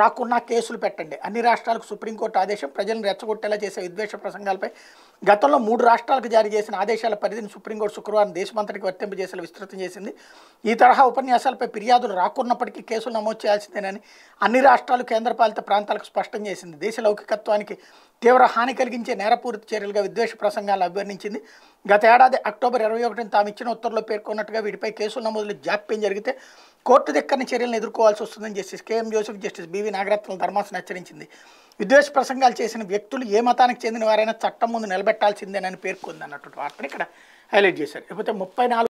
రాకున్నా కేసులు పెట్టండి అన్ని రాష్ట్రాలకు సుప్రీంకోర్టు ఆదేశం ప్రజలను రెచ్చగొట్టేలా చేసే విద్వేష ప్రసంగాలపై గతంలో మూడు రాష్ట్రాలకు జారీ చేసిన ఆదేశాల పరిధిని సుప్రీంకోర్టు శుక్రవారం దేశమంతటికి వర్తింపజేసేలా విస్తృతం చేసింది ఈ తరహా ఉపన్యాసాలపై ఫిర్యాదులు రాకున్నప్పటికీ కేసులు నమోదు చేయాల్సిందేనని అన్ని రాష్ట్రాలు కేంద్రపాలిత ప్రాంతాలకు స్పష్టం చేసింది దేశ లౌకికత్వానికి తీవ్ర హాని కలిగించే నేరపూరిత చర్యలుగా విద్వేష ప్రసంగాలను అభ్యర్థించింది గత ఏడాది అక్టోబర్ ఇరవై ఒకటిని తాము ఇచ్చిన ఉత్తర్వులు పేర్కొన్నట్టుగా వీటిపై కేసులు నమోదులు జాప్యం జరిగితే కోర్టు దిక్కని చర్యలను ఎదుర్కోవాల్సి వస్తుందని జస్టిస్ కేఎం జోసెఫ్ జస్టిస్ బివి నాగరత్నం ధర్మాసనం హెచ్చరించింది విద్వేష ప్రసంగాలు చేసిన వ్యక్తులు ఏ మతానికి చెందిన వారైనా చట్టం ముందు నిలబెట్టాల్సిందేనని పేర్కొంది అన్నటువంటి వార్తను ఇక్కడ హైలైట్ చేశారు లేకపోతే ముప్పై